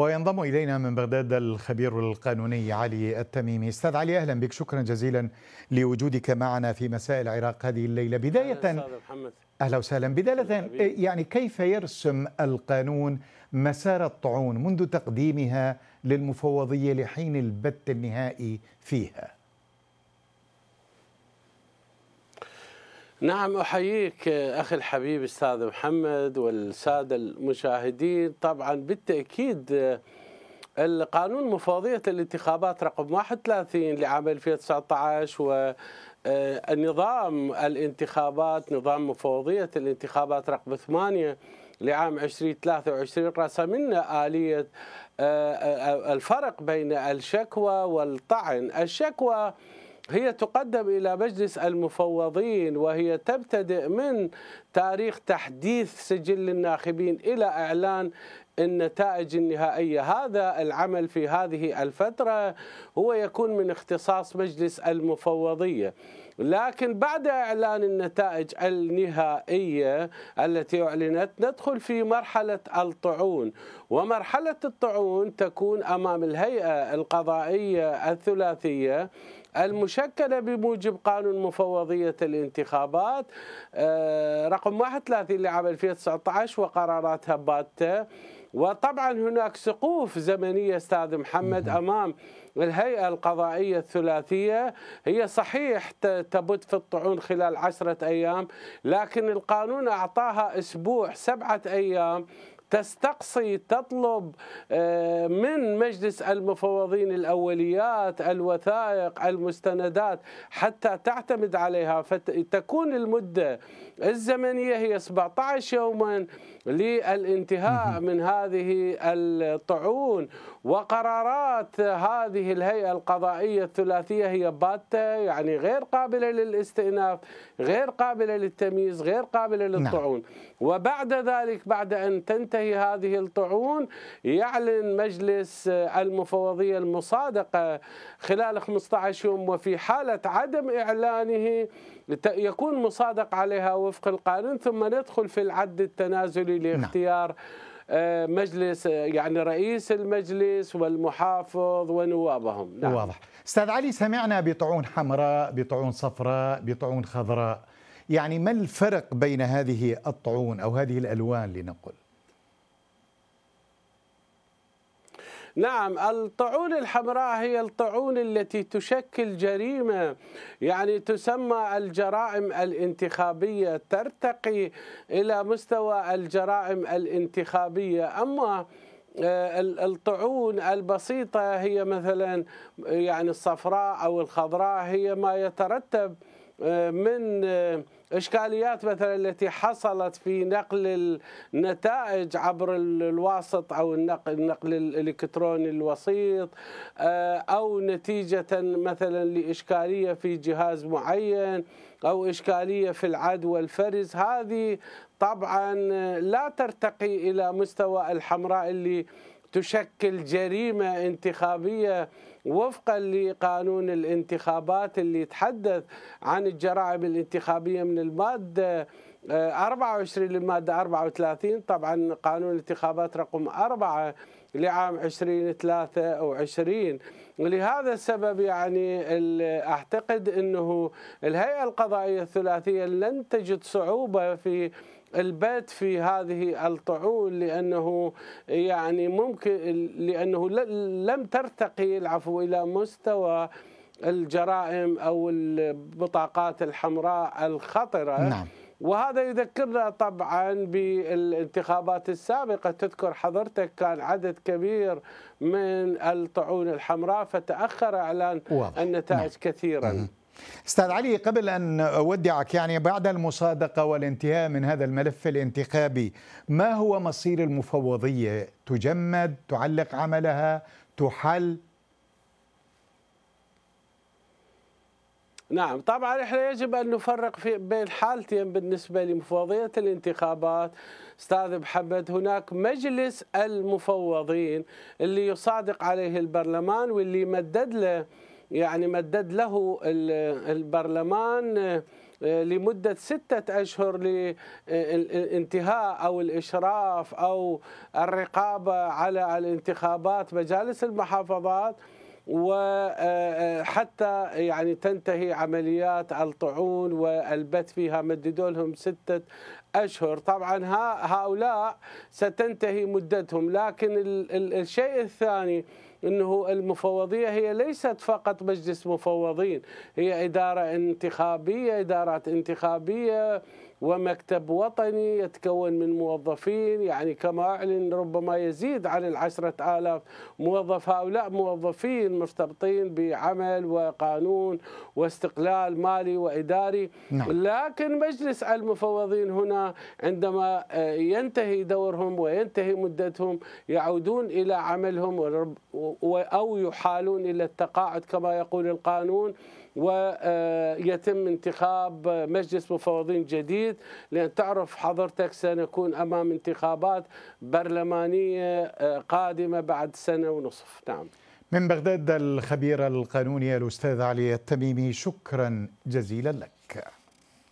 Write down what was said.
وينضم إلينا من بغداد الخبير القانوني علي التميمي أستاذ علي أهلا بك شكرا جزيلا لوجودك معنا في مساء العراق هذه الليلة بداية أهلا, أهلا وسهلا بداية إيه، يعني كيف يرسم القانون مسار الطعون منذ تقديمها للمفوضية لحين البت النهائي فيها نعم أحييك أخي الحبيب أستاذ محمد والسادة المشاهدين طبعا بالتأكيد القانون مفوضية الانتخابات رقم 31 لعام 2019 والنظام الانتخابات نظام مفوضية الانتخابات رقم 8 لعام 2023 رسمنا آلية آه، آه، آه، الفرق بين الشكوى والطعن الشكوى هي تقدم إلى مجلس المفوضين وهي تبتدئ من تاريخ تحديث سجل الناخبين إلى إعلان النتائج النهائية هذا العمل في هذه الفترة هو يكون من اختصاص مجلس المفوضية لكن بعد إعلان النتائج النهائية التي أعلنت ندخل في مرحلة الطعون ومرحلة الطعون تكون أمام الهيئة القضائية الثلاثية المشكلة بموجب قانون مفوضية الانتخابات آه، رقم 31 لعام 2019 وقراراتها باتة وطبعا هناك سقوف زمنية أستاذ محمد أمام الهيئة القضائية الثلاثية هي صحيح تبت في الطعون خلال عشرة أيام لكن القانون أعطاها أسبوع سبعة أيام تستقصي تطلب آه، من مجلس المفوضين الاوليات الوثائق المستندات حتى تعتمد عليها فتكون المده الزمنيه هي 17 يوما للانتهاء من هذه الطعون وقرارات هذه الهيئه القضائيه الثلاثيه هي باته يعني غير قابله للاستئناف غير قابله للتمييز غير قابله نعم. للطعون وبعد ذلك بعد ان تنتهي تنتهي هذه الطعون يعلن مجلس المفوضية المصادقة خلال 15 يوم وفي حالة عدم إعلانه يكون مصادق عليها وفق القانون ثم ندخل في العد التنازلي نعم. لاختيار آه، مجلس آه، يعني رئيس المجلس والمحافظ ونوابهم نعم. واضح استاذ علي سمعنا بطعون حمراء بطعون صفراء بطعون خضراء يعني ما الفرق بين هذه الطعون او هذه الالوان لنقل نعم الطعون الحمراء هي الطعون التي تشكل جريمة يعني تسمى الجرائم الانتخابية ترتقي إلى مستوى الجرائم الانتخابية أما آه، الطعون البسيطة هي مثلا يعني الصفراء أو الخضراء هي ما يترتب من إشكاليات مثلا التي حصلت في نقل النتائج عبر الواسط أو النقل الإلكتروني الوسيط آه، أو نتيجة مثلا لإشكالية في جهاز معين أو إشكالية في العد والفرز هذه طبعا لا ترتقي إلى مستوى الحمراء اللي تشكل جريمه انتخابيه وفقا لقانون الانتخابات اللي يتحدث عن الجرائم الانتخابيه من الماده 24 آه، للماده 34 طبعا قانون الانتخابات رقم 4 لعام 2023 لهذا السبب يعني اعتقد انه الهيئه القضائيه الثلاثيه لن تجد صعوبه في البت في هذه الطعون لانه يعني ممكن لانه لم ترتقي العفو الى مستوى الجرائم او البطاقات الحمراء الخطره نعم. وهذا يذكرنا طبعا بالانتخابات السابقة تذكر حضرتك كان عدد كبير من الطعون الحمراء فتأخر إعلان النتائج نعم. كثيرا استاذ علي قبل ان اودعك يعني بعد المصادقه والانتهاء من هذا الملف الانتخابي ما هو مصير المفوضيه تجمد تعلق عملها تحل نعم طبعا احنا يجب ان نفرق في بين حالتين بالنسبه لمفوضيه الانتخابات استاذ محمد هناك مجلس المفوضين اللي يصادق عليه البرلمان واللي مدد له يعني مدد له البرلمان آه، لمدة ستة أشهر آه، لانتهاء أو الإشراف أو الرقابة على الانتخابات مجالس المحافظات وحتى يعني تنتهي عمليات الطعون والبت فيها مددوا لهم ستة أشهر طبعا هؤلاء ستنتهي مدتهم لكن الشيء الثاني انه المفوضيه هي ليست فقط مجلس مفوضين هي اداره انتخابيه ادارات انتخابيه ومكتب وطني يتكون من موظفين يعني كما أعلن ربما يزيد عن العشرة آلاف موظف هؤلاء موظفين مرتبطين بعمل وقانون واستقلال مالي وإداري نعم. لكن مجلس المفوضين هنا عندما آه، ينتهي دورهم وينتهي مدتهم يعودون إلى عملهم أو يحالون إلى التقاعد كما يقول القانون ويتم آه، انتخاب مجلس مفوضين جديد لأن تعرف حضرتك سنكون أمام انتخابات برلمانية آه، قادمة بعد سنة ونصف نعم من بغداد الخبير القانوني الأستاذ علي التميمي شكرا جزيلا لك